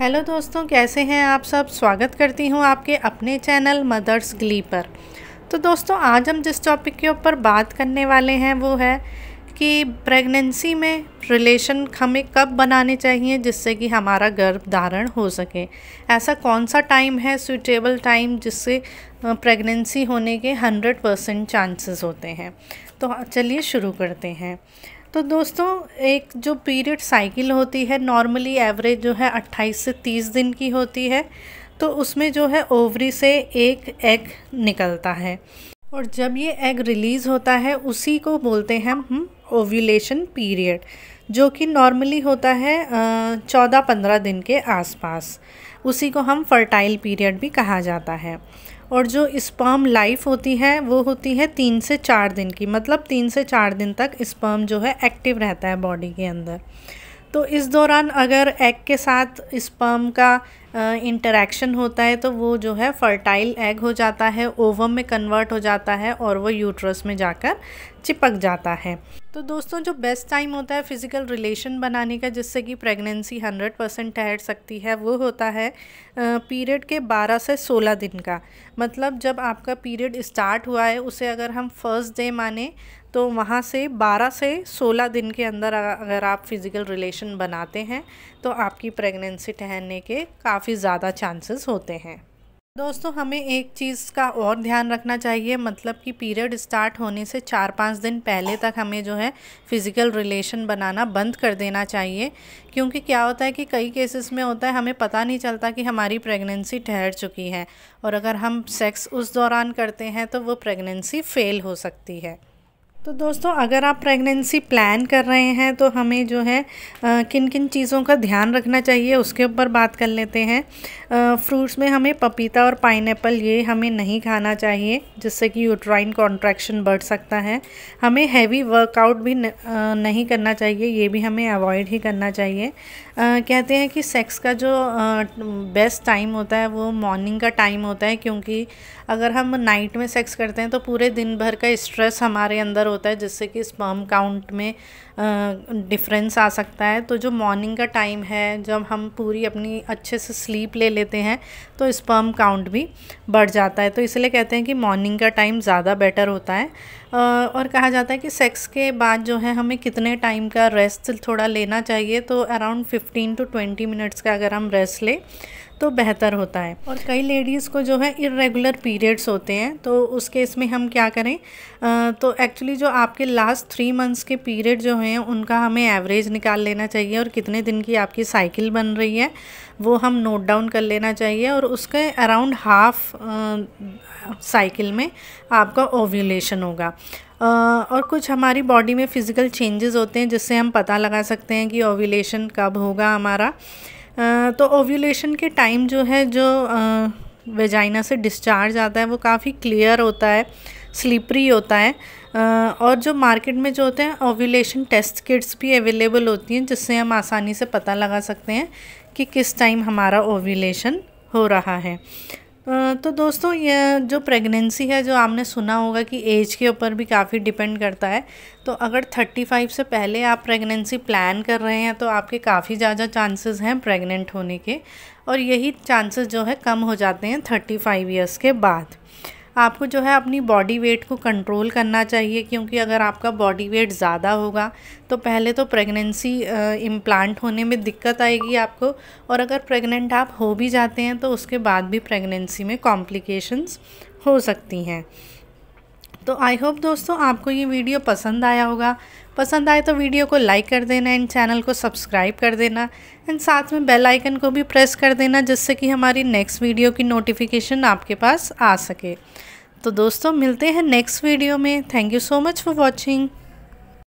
hello दोस्तों कैसे हैं आप सब स्वागत करती हूँ आपके अपने चैनल मदर्स ग्ली पर तो दोस्तों आज हम जिस टॉपिक के ऊपर बात करने वाले हैं वो है कि प्रेगनेंसी में रिलेशन हमें कब बनाने चाहिए जिससे कि हमारा गर्भ धारण हो सके ऐसा कौन सा टाइम है सुटेबल टाइम जिससे प्रेगनेंसी होने के हंड्रेड परसेंट चांसेस होते हैं तो चलिए शुरू करते हैं तो दोस्तों एक जो पीरियड साइकिल होती है नॉर्मली एवरेज जो है 28 से 30 दिन की होती है तो उसमें जो है ओवरी से एक एग निकलता है और जब ये एग रिलीज़ होता है उसी को बोलते हैं हम ओव्यूलेशन पीरियड जो कि नॉर्मली होता है चौदह पंद्रह दिन के आसपास उसी को हम फर्टाइल पीरियड भी कहा जाता है और जो स्पर्म लाइफ होती है वो होती है तीन से चार दिन की मतलब तीन से चार दिन तक स्पर्म जो है एक्टिव रहता है बॉडी के अंदर तो इस दौरान अगर एग के साथ स्पर्म का इंटरेक्शन होता है तो वो जो है फर्टाइल एग हो जाता है ओवम में कन्वर्ट हो जाता है और वो यूट्रस में जाकर चिपक जाता है तो दोस्तों जो बेस्ट टाइम होता है फिज़िकल रिलेशन बनाने का जिससे कि प्रेगनेंसी 100 परसेंट ठहर सकती है वो होता है पीरियड के 12 से 16 दिन का मतलब जब आपका पीरियड स्टार्ट हुआ है उसे अगर हम फर्स्ट डे माने तो वहाँ से 12 से 16 दिन के अंदर अगर आप फिज़िकल रिलेशन बनाते हैं तो आपकी प्रेगनेंसी ठहरने के काफ़ी ज़्यादा चांसेस होते हैं दोस्तों हमें एक चीज़ का और ध्यान रखना चाहिए मतलब कि पीरियड स्टार्ट होने से चार पाँच दिन पहले तक हमें जो है फ़िज़िकल रिलेशन बनाना बंद कर देना चाहिए क्योंकि क्या होता है कि कई केसेस में होता है हमें पता नहीं चलता कि हमारी प्रेगनेंसी ठहर चुकी है और अगर हम सेक्स उस दौरान करते हैं तो वो प्रेगनेंसी फ़ेल हो सकती है तो दोस्तों अगर आप प्रेगनेंसी प्लान कर रहे हैं तो हमें जो है आ, किन किन चीज़ों का ध्यान रखना चाहिए उसके ऊपर बात कर लेते हैं फ्रूट्स में हमें पपीता और पाइन ये हमें नहीं खाना चाहिए जिससे कि यूट्राइन कॉन्ट्रैक्शन बढ़ सकता है हमें हैवी वर्कआउट भी न, आ, नहीं करना चाहिए ये भी हमें अवॉइड ही करना चाहिए आ, कहते हैं कि सेक्स का जो बेस्ट टाइम होता है वो मॉर्निंग का टाइम होता है क्योंकि अगर हम नाइट में सेक्स करते हैं तो पूरे दिन भर का स्ट्रेस हमारे अंदर होता है जिससे कि स्पर्म काउंट में डिफरेंस आ सकता है तो जो मॉर्निंग का टाइम है जब हम पूरी अपनी अच्छे से स्लीप ले लेते हैं तो स्पर्म काउंट भी बढ़ जाता है तो इसलिए कहते हैं कि मॉर्निंग का टाइम ज़्यादा बेटर होता है और कहा जाता है कि सेक्स के बाद जो है हमें कितने टाइम का रेस्ट थोड़ा लेना चाहिए तो around fifteen to twenty minutes का अगर हम रेस्ट लें तो बेहतर होता है और कई लेडीज़ को जो है इरेगुलर पीरियड्स होते हैं तो उस केस में हम क्या करें आ, तो एक्चुअली जो आपके लास्ट थ्री मंथ्स के पीरियड जो हैं उनका हमें एवरेज निकाल लेना चाहिए और कितने दिन की आपकी साइकिल बन रही है वो हम नोट डाउन कर लेना चाहिए और उसके अराउंड हाफ साइकिल में आपका ओव्यूलेशन होगा Uh, और कुछ हमारी बॉडी में फ़िज़िकल चेंजेस होते हैं जिससे हम पता लगा सकते हैं कि ओविलेशन कब होगा हमारा तो ओव्यूलेशन के टाइम जो है जो वेजाइना से डिस्चार्ज आता है वो काफ़ी क्लियर होता है स्लीपरी होता है और जो मार्केट में जो होते हैं ओव्यूलेशन टेस्ट किट्स भी अवेलेबल होती हैं जिससे हम आसानी से पता लगा सकते हैं कि किस टाइम हमारा ओव्यूलेशन हो रहा है तो दोस्तों ये जो प्रेगनेंसी है जो आपने सुना होगा कि एज के ऊपर भी काफ़ी डिपेंड करता है तो अगर 35 से पहले आप प्रेगनेंसी प्लान कर रहे हैं तो आपके काफ़ी ज़्यादा चांसेस हैं प्रेग्नेंट होने के और यही चांसेस जो है कम हो जाते हैं 35 फाइव ईयर्स के बाद आपको जो है अपनी बॉडी वेट को कंट्रोल करना चाहिए क्योंकि अगर आपका बॉडी वेट ज़्यादा होगा तो पहले तो प्रेगनेंसी इम्प्लांट होने में दिक्कत आएगी आपको और अगर प्रेग्नेंट आप हो भी जाते हैं तो उसके बाद भी प्रेगनेंसी में कॉम्प्लिकेशंस हो सकती हैं तो आई होप दोस्तों आपको ये वीडियो पसंद आया होगा पसंद आए तो वीडियो को लाइक कर देना एंड चैनल को सब्सक्राइब कर देना एंड साथ में बेल आइकन को भी प्रेस कर देना जिससे कि हमारी नेक्स्ट वीडियो की नोटिफिकेशन आपके पास आ सके तो दोस्तों मिलते हैं नेक्स्ट वीडियो में thank you so much for watching